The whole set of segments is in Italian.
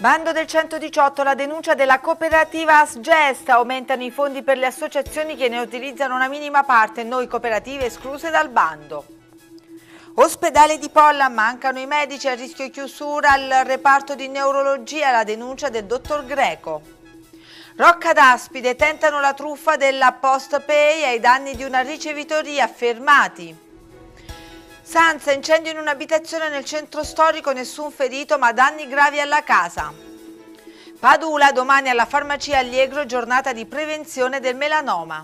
Bando del 118, la denuncia della cooperativa Asgesta, aumentano i fondi per le associazioni che ne utilizzano una minima parte, noi cooperative escluse dal bando. Ospedale di Polla, mancano i medici a rischio chiusura al reparto di neurologia, la denuncia del dottor Greco. Rocca d'Aspide, tentano la truffa della post pay ai danni di una ricevitoria, fermati. Sanza, incendio in un'abitazione nel centro storico, nessun ferito ma danni gravi alla casa. Padula, domani alla farmacia Allegro, giornata di prevenzione del melanoma.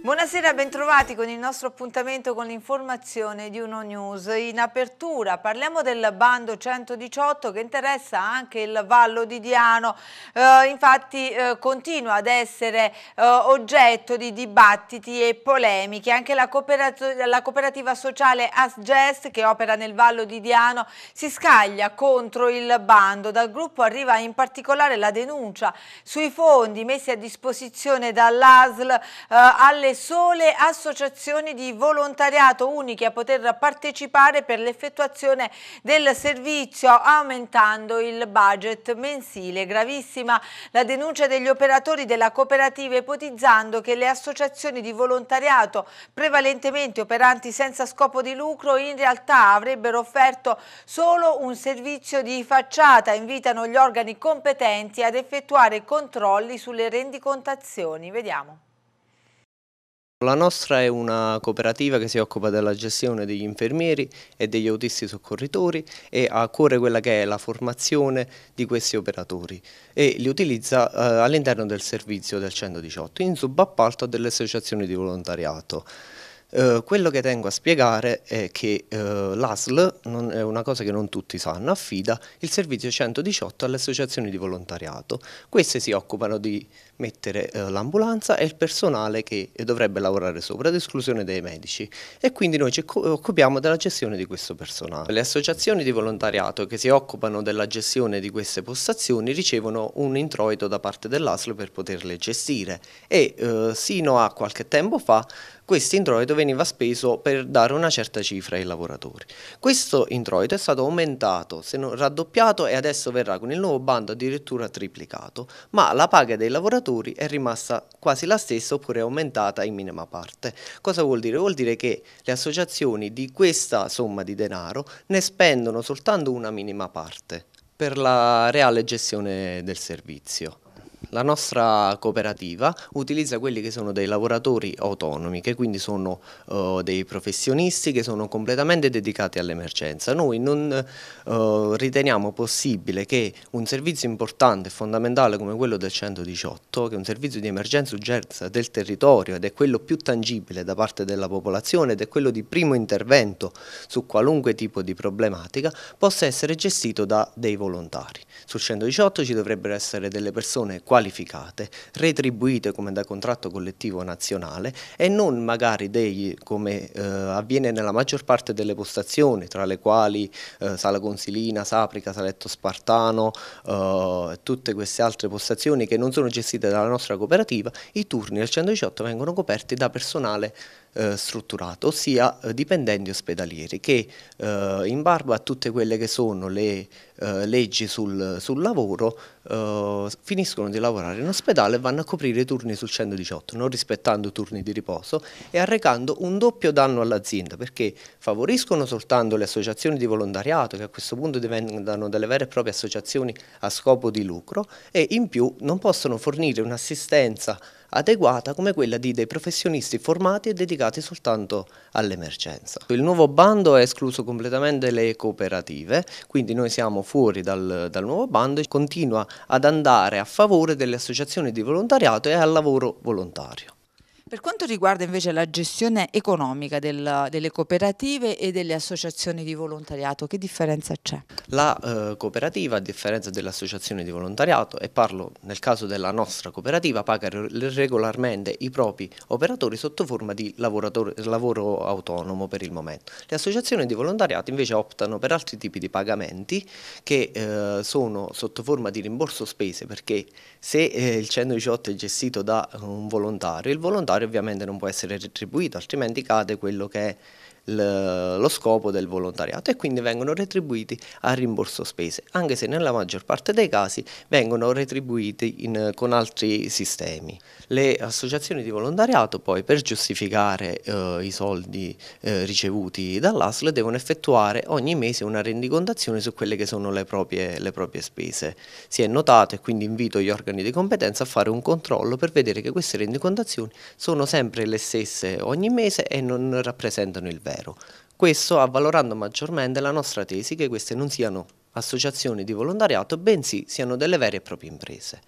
Buonasera, bentrovati con il nostro appuntamento con l'informazione di Uno News. In apertura parliamo del bando 118 che interessa anche il Vallo di Diano. Eh, infatti eh, continua ad essere eh, oggetto di dibattiti e polemiche. Anche la, cooperat la cooperativa sociale AsGest che opera nel Vallo di Diano si scaglia contro il bando. Dal gruppo arriva in particolare la denuncia sui fondi messi a disposizione dall'ASL eh, alle le sole associazioni di volontariato uniche a poter partecipare per l'effettuazione del servizio aumentando il budget mensile. Gravissima la denuncia degli operatori della cooperativa ipotizzando che le associazioni di volontariato prevalentemente operanti senza scopo di lucro in realtà avrebbero offerto solo un servizio di facciata. Invitano gli organi competenti ad effettuare controlli sulle rendicontazioni. Vediamo. La nostra è una cooperativa che si occupa della gestione degli infermieri e degli autisti soccorritori e ha a cuore quella che è la formazione di questi operatori e li utilizza eh, all'interno del servizio del 118 in subappalto delle associazioni di volontariato. Eh, quello che tengo a spiegare è che eh, l'ASL, non, è una cosa che non tutti sanno, affida il servizio 118 alle associazioni di volontariato. Queste si occupano di mettere eh, l'ambulanza e il personale che dovrebbe lavorare sopra, ad esclusione dei medici. E quindi noi ci occupiamo della gestione di questo personale. Le associazioni di volontariato che si occupano della gestione di queste postazioni ricevono un introito da parte dell'ASL per poterle gestire e eh, sino a qualche tempo fa questo introito veniva speso per dare una certa cifra ai lavoratori. Questo introito è stato aumentato, se non raddoppiato e adesso verrà con il nuovo bando addirittura triplicato, ma la paga dei lavoratori è rimasta quasi la stessa oppure aumentata in minima parte. Cosa vuol dire? Vuol dire che le associazioni di questa somma di denaro ne spendono soltanto una minima parte per la reale gestione del servizio. La nostra cooperativa utilizza quelli che sono dei lavoratori autonomi, che quindi sono uh, dei professionisti che sono completamente dedicati all'emergenza. Noi non uh, riteniamo possibile che un servizio importante e fondamentale come quello del 118, che è un servizio di emergenza urgenza del territorio ed è quello più tangibile da parte della popolazione ed è quello di primo intervento su qualunque tipo di problematica, possa essere gestito da dei volontari. Sul 118 ci dovrebbero essere delle persone qualificate, retribuite come da contratto collettivo nazionale e non magari dei, come eh, avviene nella maggior parte delle postazioni, tra le quali eh, Sala Consilina, Saprica, Saletto Spartano, eh, tutte queste altre postazioni che non sono gestite dalla nostra cooperativa, i turni al 118 vengono coperti da personale eh, strutturato, ossia eh, dipendenti ospedalieri che eh, in barba a tutte quelle che sono le eh, leggi sul, sul lavoro eh, finiscono di lavorare in ospedale e vanno a coprire i turni sul 118, non rispettando turni di riposo e arrecando un doppio danno all'azienda perché favoriscono soltanto le associazioni di volontariato che a questo punto diventano delle vere e proprie associazioni a scopo di lucro e in più non possono fornire un'assistenza adeguata come quella di dei professionisti formati e dedicati soltanto all'emergenza. Il nuovo bando ha escluso completamente le cooperative, quindi noi siamo fuori dal, dal nuovo bando e continua ad andare a favore delle associazioni di volontariato e al lavoro volontario. Per quanto riguarda invece la gestione economica del, delle cooperative e delle associazioni di volontariato, che differenza c'è? La eh, cooperativa, a differenza dell'associazione di volontariato, e parlo nel caso della nostra cooperativa, paga regolarmente i propri operatori sotto forma di lavoro autonomo per il momento. Le associazioni di volontariato invece optano per altri tipi di pagamenti che eh, sono sotto forma di rimborso spese perché se eh, il 118 è gestito da un volontario, il volontario salario ovviamente non può essere retribuito, altrimenti cade quello che è lo scopo del volontariato e quindi vengono retribuiti a rimborso spese, anche se nella maggior parte dei casi vengono retribuiti in, con altri sistemi. Le associazioni di volontariato poi per giustificare eh, i soldi eh, ricevuti dall'ASL devono effettuare ogni mese una rendicontazione su quelle che sono le proprie, le proprie spese. Si è notato e quindi invito gli organi di competenza a fare un controllo per vedere che queste rendicontazioni sono sempre le stesse ogni mese e non rappresentano il vero zero. Questo avvalorando maggiormente la nostra tesi che queste non siano associazioni di volontariato, bensì siano delle vere e proprie imprese.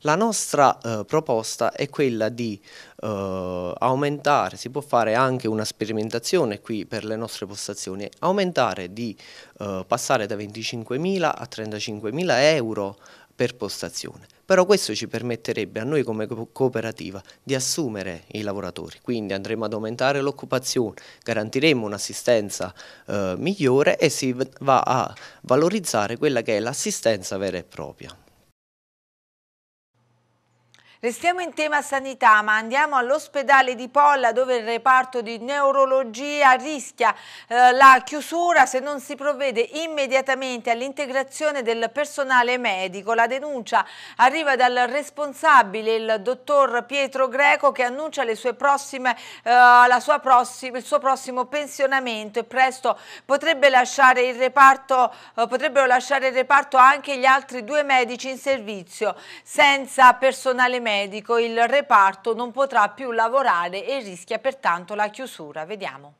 La nostra eh, proposta è quella di eh, aumentare, si può fare anche una sperimentazione qui per le nostre postazioni, aumentare di eh, passare da 25.000 a 35.000 euro per postazione però questo ci permetterebbe a noi come cooperativa di assumere i lavoratori, quindi andremo ad aumentare l'occupazione, garantiremo un'assistenza eh, migliore e si va a valorizzare quella che è l'assistenza vera e propria. Restiamo in tema sanità, ma andiamo all'ospedale di Polla dove il reparto di neurologia rischia eh, la chiusura se non si provvede immediatamente all'integrazione del personale medico. La denuncia arriva dal responsabile, il dottor Pietro Greco, che annuncia prossime, eh, prossima, il suo prossimo pensionamento e presto potrebbe lasciare reparto, eh, potrebbero lasciare il reparto anche gli altri due medici in servizio senza personale medico medico il reparto non potrà più lavorare e rischia pertanto la chiusura. Vediamo.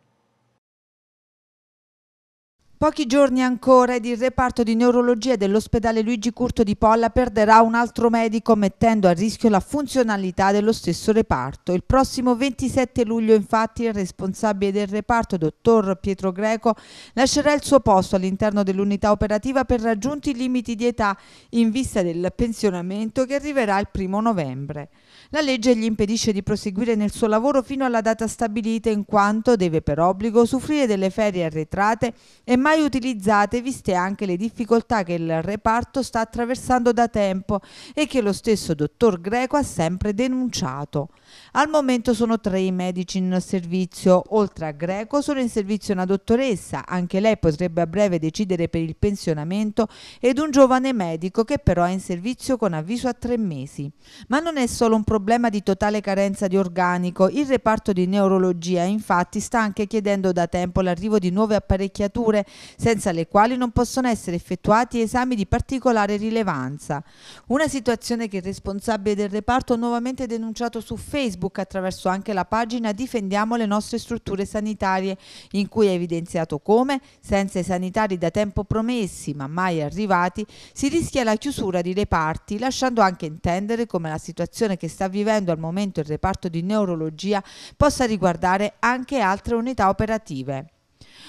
Pochi giorni ancora ed il reparto di neurologia dell'ospedale Luigi Curto di Polla perderà un altro medico mettendo a rischio la funzionalità dello stesso reparto. Il prossimo 27 luglio infatti il responsabile del reparto, dottor Pietro Greco, lascerà il suo posto all'interno dell'unità operativa per raggiunti limiti di età in vista del pensionamento che arriverà il primo novembre. La legge gli impedisce di proseguire nel suo lavoro fino alla data stabilita in quanto deve per obbligo soffrire delle ferie arretrate e mai utilizzate viste anche le difficoltà che il reparto sta attraversando da tempo e che lo stesso dottor Greco ha sempre denunciato. Al momento sono tre i medici in servizio, oltre a Greco sono in servizio una dottoressa, anche lei potrebbe a breve decidere per il pensionamento, ed un giovane medico che però è in servizio con avviso a tre mesi. Ma non è solo un problema di totale carenza di organico. Il reparto di neurologia infatti sta anche chiedendo da tempo l'arrivo di nuove apparecchiature senza le quali non possono essere effettuati esami di particolare rilevanza. Una situazione che il responsabile del reparto ha nuovamente denunciato su Facebook attraverso anche la pagina Difendiamo le nostre strutture sanitarie in cui ha evidenziato come, senza i sanitari da tempo promessi ma mai arrivati, si rischia la chiusura di reparti lasciando anche intendere come la situazione che sta sta vivendo al momento il reparto di neurologia possa riguardare anche altre unità operative.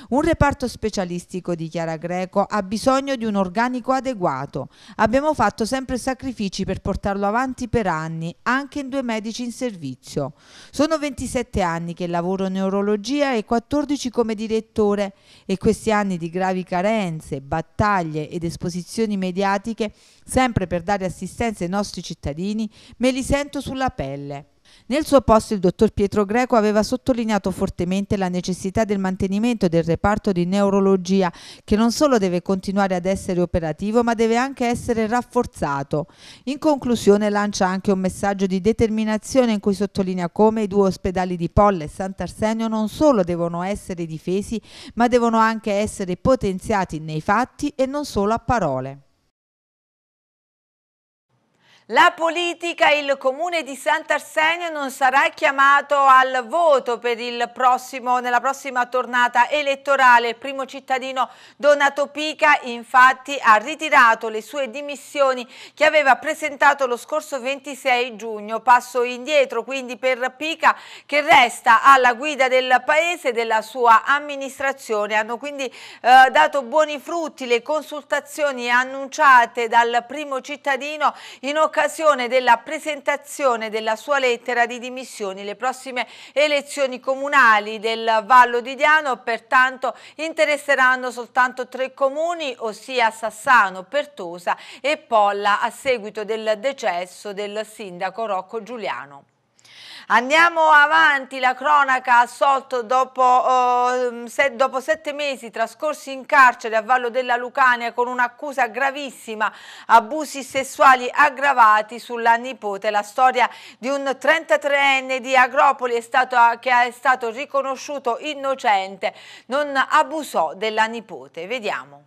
Un reparto specialistico di Chiara Greco ha bisogno di un organico adeguato. Abbiamo fatto sempre sacrifici per portarlo avanti per anni, anche in due medici in servizio. Sono 27 anni che lavoro in neurologia e 14 come direttore e questi anni di gravi carenze, battaglie ed esposizioni mediatiche, sempre per dare assistenza ai nostri cittadini, me li sento sulla pelle. Nel suo posto il dottor Pietro Greco aveva sottolineato fortemente la necessità del mantenimento del reparto di neurologia che non solo deve continuare ad essere operativo ma deve anche essere rafforzato. In conclusione lancia anche un messaggio di determinazione in cui sottolinea come i due ospedali di Polla e Sant'Arsenio non solo devono essere difesi ma devono anche essere potenziati nei fatti e non solo a parole. La politica, il comune di Sant'Arsenio non sarà chiamato al voto prossimo, nella prossima tornata elettorale. Il primo cittadino Donato Pica infatti ha ritirato le sue dimissioni che aveva presentato lo scorso 26 giugno. Passo indietro quindi per Pica che resta alla guida del paese e della sua amministrazione. Hanno quindi eh, dato buoni frutti le consultazioni annunciate dal primo cittadino in occasione occasione della presentazione della sua lettera di dimissioni. Le prossime elezioni comunali del Vallo di Diano pertanto interesseranno soltanto tre comuni, ossia Sassano, Pertosa e Polla, a seguito del decesso del sindaco Rocco Giuliano. Andiamo avanti, la cronaca assolto dopo, eh, se, dopo, sette mesi trascorsi in carcere a Vallo della Lucania con un'accusa gravissima, abusi sessuali aggravati sulla nipote. La storia di un 33enne di Agropoli è stato, che è stato riconosciuto innocente, non abusò della nipote. Vediamo.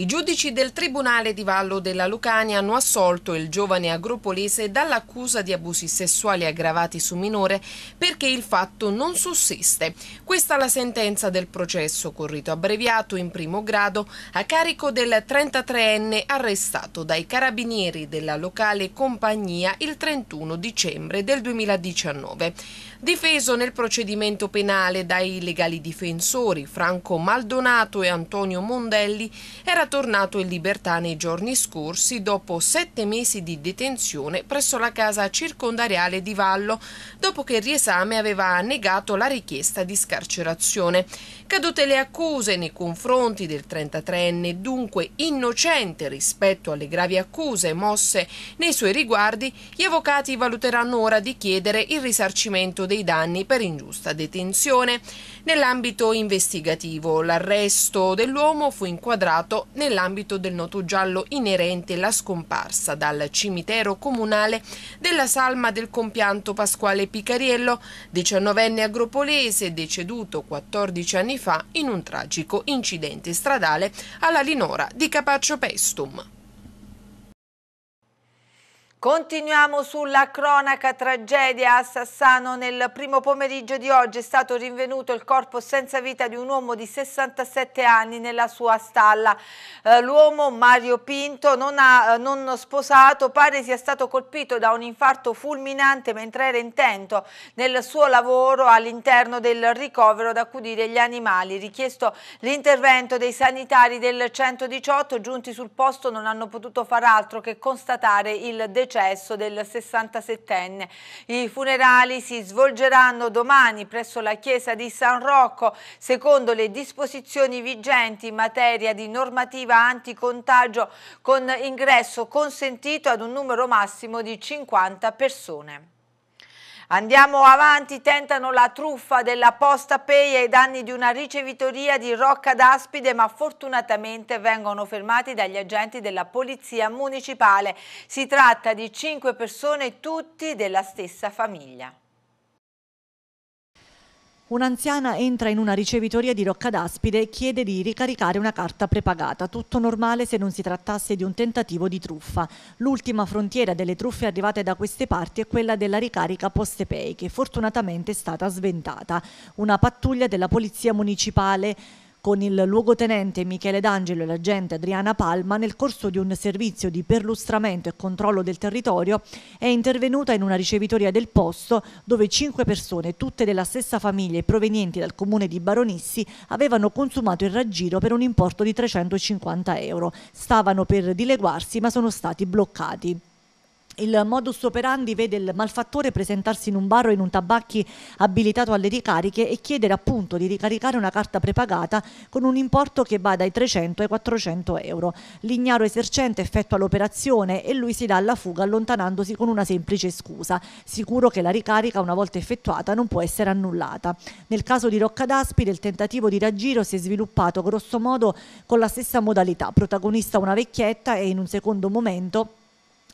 I giudici del Tribunale di Vallo della Lucania hanno assolto il giovane agropolese dall'accusa di abusi sessuali aggravati su minore perché il fatto non sussiste. Questa è la sentenza del processo corrito abbreviato in primo grado a carico del 33enne arrestato dai carabinieri della locale compagnia il 31 dicembre del 2019. Difeso nel procedimento penale dai legali difensori Franco Maldonato e Antonio Mondelli, era tornato in libertà nei giorni scorsi dopo sette mesi di detenzione presso la casa circondariale di Vallo, dopo che il riesame aveva negato la richiesta di scarcerazione. Cadute le accuse nei confronti del 33enne, dunque innocente rispetto alle gravi accuse mosse nei suoi riguardi, gli avvocati valuteranno ora di chiedere il risarcimento dei danni per ingiusta detenzione. Nell'ambito investigativo l'arresto dell'uomo fu inquadrato nell'ambito del noto giallo inerente la scomparsa dal cimitero comunale della salma del compianto Pasquale Picariello, diciannovenne agropolese deceduto 14 anni fa in un tragico incidente stradale alla Linora di Capaccio Pestum. Continuiamo sulla cronaca tragedia a Sassano. Nel primo pomeriggio di oggi è stato rinvenuto il corpo senza vita di un uomo di 67 anni nella sua stalla. Eh, l'uomo Mario Pinto, non, ha, eh, non sposato, pare sia stato colpito da un infarto fulminante mentre era intento nel suo lavoro all'interno del ricovero da accudire gli animali. Richiesto l'intervento dei sanitari del 118 giunti sul posto non hanno potuto far altro che constatare il decennio decesso del 67enne. I funerali si svolgeranno domani presso la chiesa di San Rocco, secondo le disposizioni vigenti in materia di normativa anticontagio, con ingresso consentito ad un numero massimo di 50 persone. Andiamo avanti, tentano la truffa della posta pay ai danni di una ricevitoria di Rocca d'Aspide ma fortunatamente vengono fermati dagli agenti della polizia municipale. Si tratta di cinque persone, tutti della stessa famiglia. Un'anziana entra in una ricevitoria di Rocca d'Aspide e chiede di ricaricare una carta prepagata, tutto normale se non si trattasse di un tentativo di truffa. L'ultima frontiera delle truffe arrivate da queste parti è quella della ricarica Postepay, che fortunatamente è stata sventata. Una pattuglia della Polizia Municipale con il luogotenente Michele D'Angelo e l'agente Adriana Palma nel corso di un servizio di perlustramento e controllo del territorio è intervenuta in una ricevitoria del posto dove cinque persone, tutte della stessa famiglia e provenienti dal comune di Baronissi, avevano consumato il raggiro per un importo di 350 euro. Stavano per dileguarsi ma sono stati bloccati. Il modus operandi vede il malfattore presentarsi in un bar o in un tabacchi abilitato alle ricariche e chiedere appunto di ricaricare una carta prepagata con un importo che va dai 300 ai 400 euro. L'ignaro esercente effettua l'operazione e lui si dà alla fuga allontanandosi con una semplice scusa, sicuro che la ricarica una volta effettuata non può essere annullata. Nel caso di Rocca d'Aspide il tentativo di raggiro si è sviluppato grossomodo con la stessa modalità, protagonista una vecchietta e in un secondo momento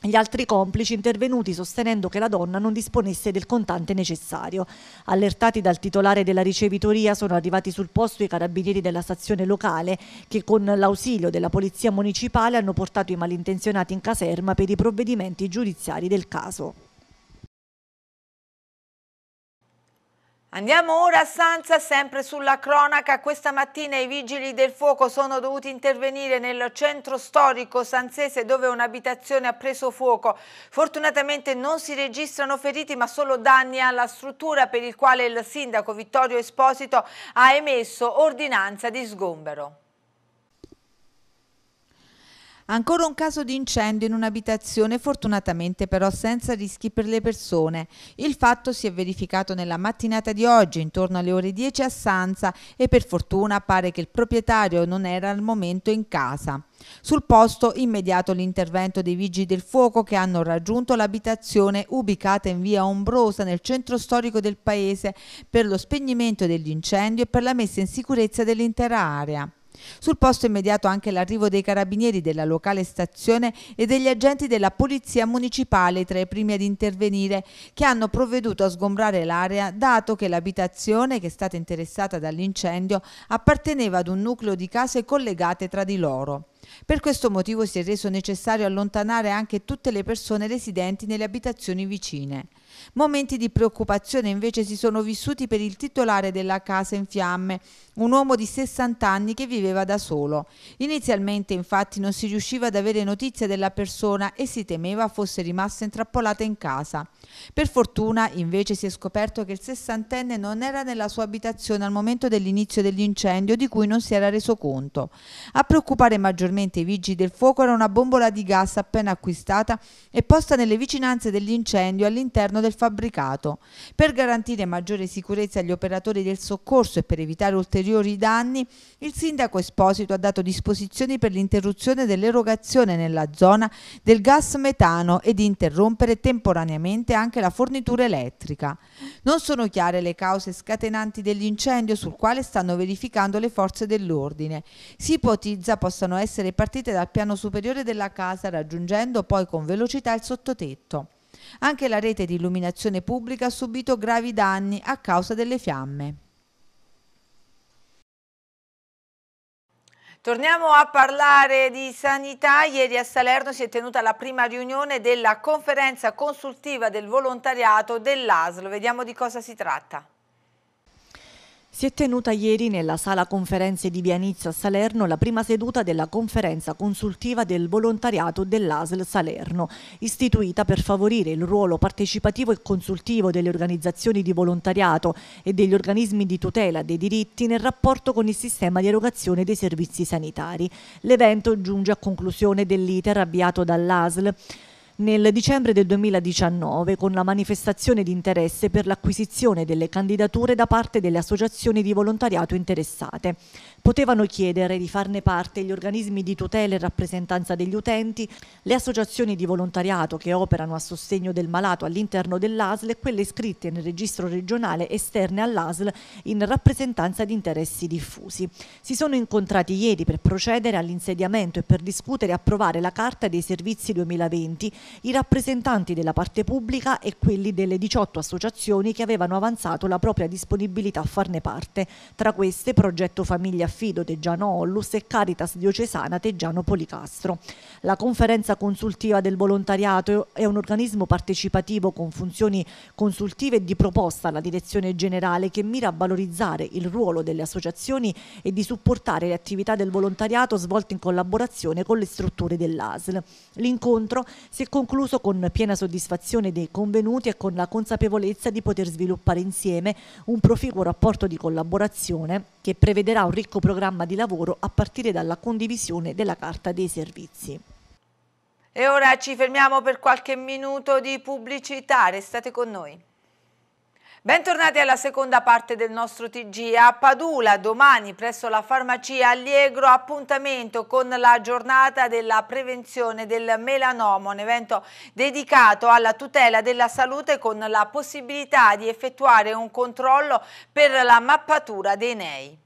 gli altri complici intervenuti sostenendo che la donna non disponesse del contante necessario. Allertati dal titolare della ricevitoria sono arrivati sul posto i carabinieri della stazione locale che con l'ausilio della polizia municipale hanno portato i malintenzionati in caserma per i provvedimenti giudiziari del caso. Andiamo ora a Sanza, sempre sulla cronaca. Questa mattina i vigili del fuoco sono dovuti intervenire nel centro storico sanzese dove un'abitazione ha preso fuoco. Fortunatamente non si registrano feriti ma solo danni alla struttura per il quale il sindaco Vittorio Esposito ha emesso ordinanza di sgombero. Ancora un caso di incendio in un'abitazione, fortunatamente però senza rischi per le persone. Il fatto si è verificato nella mattinata di oggi, intorno alle ore 10 a Sanza e per fortuna pare che il proprietario non era al momento in casa. Sul posto immediato l'intervento dei vigili del fuoco che hanno raggiunto l'abitazione ubicata in via Ombrosa nel centro storico del paese per lo spegnimento dell'incendio e per la messa in sicurezza dell'intera area. Sul posto è immediato anche l'arrivo dei carabinieri della locale stazione e degli agenti della polizia municipale tra i primi ad intervenire che hanno provveduto a sgombrare l'area dato che l'abitazione che è stata interessata dall'incendio apparteneva ad un nucleo di case collegate tra di loro. Per questo motivo si è reso necessario allontanare anche tutte le persone residenti nelle abitazioni vicine. Momenti di preoccupazione invece si sono vissuti per il titolare della casa in fiamme, un uomo di 60 anni che viveva da solo. Inizialmente infatti non si riusciva ad avere notizia della persona e si temeva fosse rimasta intrappolata in casa. Per fortuna invece si è scoperto che il sessantenne non era nella sua abitazione al momento dell'inizio dell'incendio di cui non si era reso conto. A preoccupare maggiormente i vigili del fuoco era una bombola di gas appena acquistata e posta nelle vicinanze dell'incendio all'interno del del fabbricato. Per garantire maggiore sicurezza agli operatori del soccorso e per evitare ulteriori danni, il sindaco Esposito ha dato disposizioni per l'interruzione dell'erogazione nella zona del gas metano ed interrompere temporaneamente anche la fornitura elettrica. Non sono chiare le cause scatenanti dell'incendio sul quale stanno verificando le forze dell'ordine. Si ipotizza possano essere partite dal piano superiore della casa raggiungendo poi con velocità il sottotetto. Anche la rete di illuminazione pubblica ha subito gravi danni a causa delle fiamme. Torniamo a parlare di sanità. Ieri a Salerno si è tenuta la prima riunione della conferenza consultiva del volontariato dell'ASL. Vediamo di cosa si tratta. Si è tenuta ieri nella sala conferenze di Vianizio a Salerno la prima seduta della conferenza consultiva del volontariato dell'ASL Salerno, istituita per favorire il ruolo partecipativo e consultivo delle organizzazioni di volontariato e degli organismi di tutela dei diritti nel rapporto con il sistema di erogazione dei servizi sanitari. L'evento giunge a conclusione dell'iter avviato dall'ASL nel dicembre del 2019 con la manifestazione di interesse per l'acquisizione delle candidature da parte delle associazioni di volontariato interessate. Potevano chiedere di farne parte gli organismi di tutela e rappresentanza degli utenti, le associazioni di volontariato che operano a sostegno del malato all'interno dell'ASL e quelle iscritte nel registro regionale esterne all'ASL in rappresentanza di interessi diffusi. Si sono incontrati ieri per procedere all'insediamento e per discutere e approvare la Carta dei Servizi 2020, i rappresentanti della parte pubblica e quelli delle 18 associazioni che avevano avanzato la propria disponibilità a farne parte, tra queste Progetto Famiglia Fido Teggiano Ollus e Caritas Diocesana Teggiano Policastro. La conferenza consultiva del volontariato è un organismo partecipativo con funzioni consultive e di proposta alla direzione generale che mira a valorizzare il ruolo delle associazioni e di supportare le attività del volontariato svolte in collaborazione con le strutture dell'ASL. L'incontro si è concluso con piena soddisfazione dei convenuti e con la consapevolezza di poter sviluppare insieme un proficuo rapporto di collaborazione che prevederà un ricco programma di lavoro a partire dalla condivisione della Carta dei Servizi. E ora ci fermiamo per qualche minuto di pubblicità, restate con noi. Bentornati alla seconda parte del nostro TG. A Padula, domani presso la farmacia Allegro, appuntamento con la giornata della prevenzione del melanoma, un evento dedicato alla tutela della salute con la possibilità di effettuare un controllo per la mappatura dei NEI.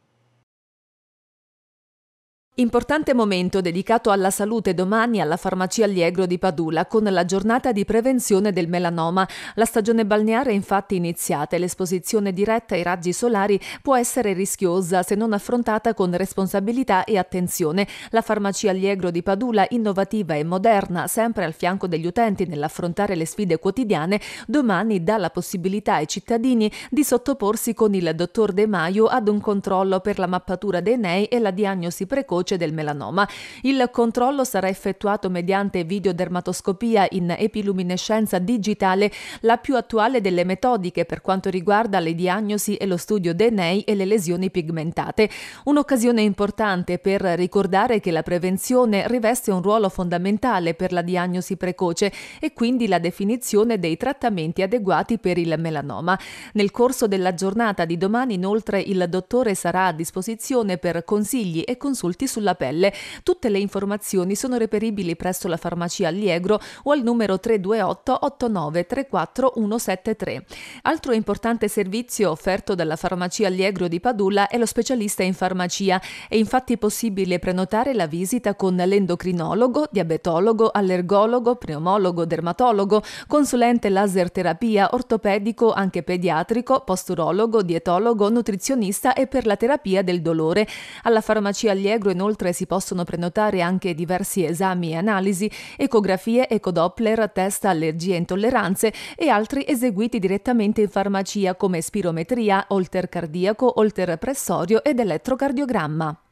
Importante momento dedicato alla salute domani alla farmacia Allegro di Padula con la giornata di prevenzione del melanoma. La stagione balneare è infatti iniziata e l'esposizione diretta ai raggi solari può essere rischiosa se non affrontata con responsabilità e attenzione. La farmacia Allegro di Padula, innovativa e moderna, sempre al fianco degli utenti nell'affrontare le sfide quotidiane, domani dà la possibilità ai cittadini di sottoporsi con il dottor De Maio ad un controllo per la mappatura dei NEI e la diagnosi precoce precoce del melanoma. Il controllo sarà effettuato mediante videodermatoscopia in epiluminescenza digitale, la più attuale delle metodiche per quanto riguarda le diagnosi e lo studio dei nei e le lesioni pigmentate. Un'occasione importante per ricordare che la prevenzione riveste un ruolo fondamentale per la diagnosi precoce e quindi la definizione dei trattamenti adeguati per il melanoma. Nel corso della giornata di domani inoltre il dottore sarà a disposizione per consigli e consulti su sulla pelle. Tutte le informazioni sono reperibili presso la farmacia Allegro o al numero 328 89 34 173. Altro importante servizio offerto dalla farmacia Allegro di Padula è lo specialista in farmacia. È infatti possibile prenotare la visita con l'endocrinologo, diabetologo, allergologo, pneumologo, dermatologo, consulente laser terapia, ortopedico, anche pediatrico, posturologo, dietologo, nutrizionista e per la terapia del dolore. Alla farmacia Allegro in inoltre si possono prenotare anche diversi esami e analisi, ecografie, ecodoppler, test, allergie e intolleranze e altri eseguiti direttamente in farmacia come spirometria, olter cardiaco, olter pressorio ed elettrocardiogramma.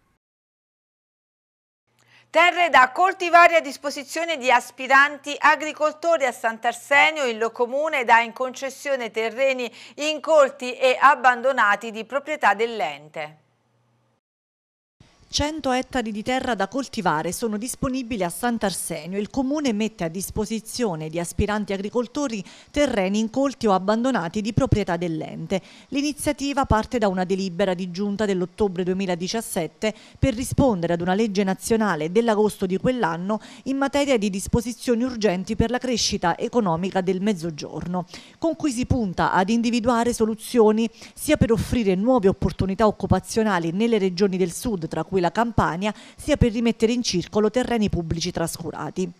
Terre da coltivare a disposizione di aspiranti agricoltori a Sant'Arsenio, il comune dà in concessione terreni incolti e abbandonati di proprietà dell'ente. 100 ettari di terra da coltivare sono disponibili a Sant'Arsenio. Il comune mette a disposizione di aspiranti agricoltori terreni incolti o abbandonati di proprietà dell'ente. L'iniziativa parte da una delibera di giunta dell'ottobre 2017 per rispondere ad una legge nazionale dell'agosto di quell'anno in materia di disposizioni urgenti per la crescita economica del Mezzogiorno, con cui si punta ad individuare soluzioni sia per offrire nuove opportunità occupazionali nelle regioni del sud, tra cui cui la Campania, sia per rimettere in circolo terreni pubblici trascurati.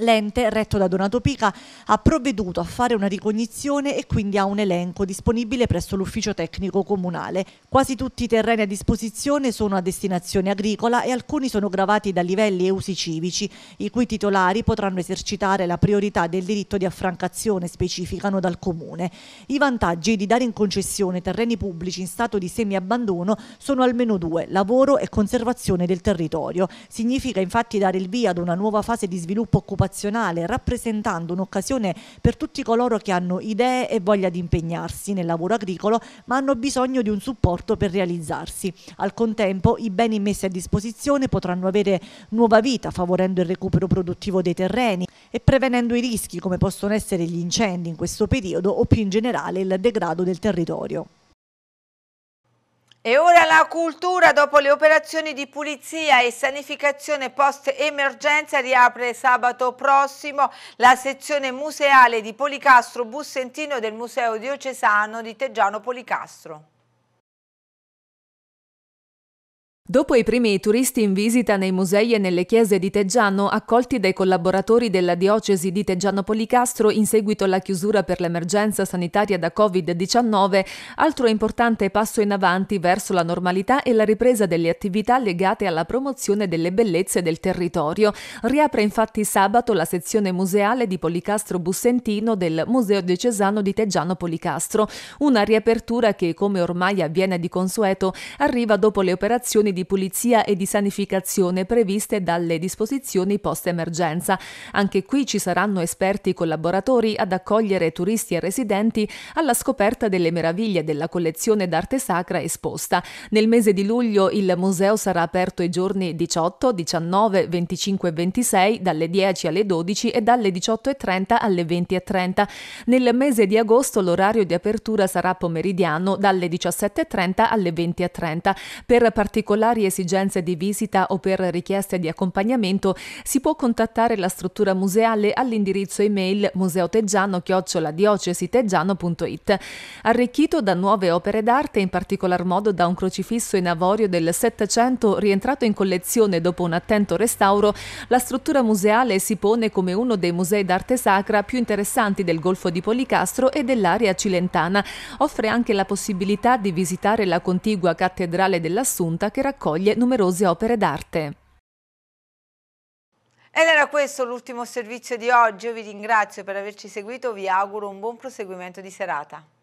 L'ente, retto da Donato Pica, ha provveduto a fare una ricognizione e quindi ha un elenco disponibile presso l'ufficio tecnico comunale. Quasi tutti i terreni a disposizione sono a destinazione agricola e alcuni sono gravati da livelli e usi civici, i cui titolari potranno esercitare la priorità del diritto di affrancazione, specificano dal comune. I vantaggi di dare in concessione terreni pubblici in stato di semiabbandono sono almeno due, lavoro e conservazione del territorio. Significa infatti dare il via ad una nuova fase di sviluppo occupazionale occupazionale, rappresentando un'occasione per tutti coloro che hanno idee e voglia di impegnarsi nel lavoro agricolo, ma hanno bisogno di un supporto per realizzarsi. Al contempo, i beni messi a disposizione potranno avere nuova vita, favorendo il recupero produttivo dei terreni e prevenendo i rischi come possono essere gli incendi in questo periodo o più in generale il degrado del territorio. E ora la cultura, dopo le operazioni di pulizia e sanificazione post-emergenza, riapre sabato prossimo la sezione museale di Policastro Bussentino del Museo Diocesano di Teggiano Policastro. Dopo i primi turisti in visita nei musei e nelle chiese di Teggiano, accolti dai collaboratori della diocesi di Teggiano Policastro in seguito alla chiusura per l'emergenza sanitaria da Covid-19, altro importante passo in avanti verso la normalità è la ripresa delle attività legate alla promozione delle bellezze del territorio. Riapre infatti sabato la sezione museale di Policastro Bussentino del Museo Diocesano di Teggiano Policastro, una riapertura che, come ormai avviene di consueto, arriva dopo le operazioni di pulizia e di sanificazione previste dalle disposizioni post-emergenza. Anche qui ci saranno esperti collaboratori ad accogliere turisti e residenti alla scoperta delle meraviglie della collezione d'arte sacra esposta. Nel mese di luglio il museo sarà aperto i giorni 18, 19, 25 e 26 dalle 10 alle 12 e dalle 18.30 alle 20.30. Nel mese di agosto l'orario di apertura sarà pomeridiano dalle 17.30 alle 20.30. Per particolari particolari esigenze di visita o per richieste di accompagnamento si può contattare la struttura museale all'indirizzo email museoteggiano-diocesiteggiano.it. Arricchito da nuove opere d'arte, in particolar modo da un crocifisso in avorio del Settecento rientrato in collezione dopo un attento restauro, la struttura museale si pone come uno dei musei d'arte sacra più interessanti del Golfo di Policastro e dell'area cilentana. Offre anche la possibilità di visitare la contigua cattedrale dell'Assunta che racconta raccoglie numerose opere d'arte. Ed era questo l'ultimo servizio di oggi, io vi ringrazio per averci seguito, vi auguro un buon proseguimento di serata.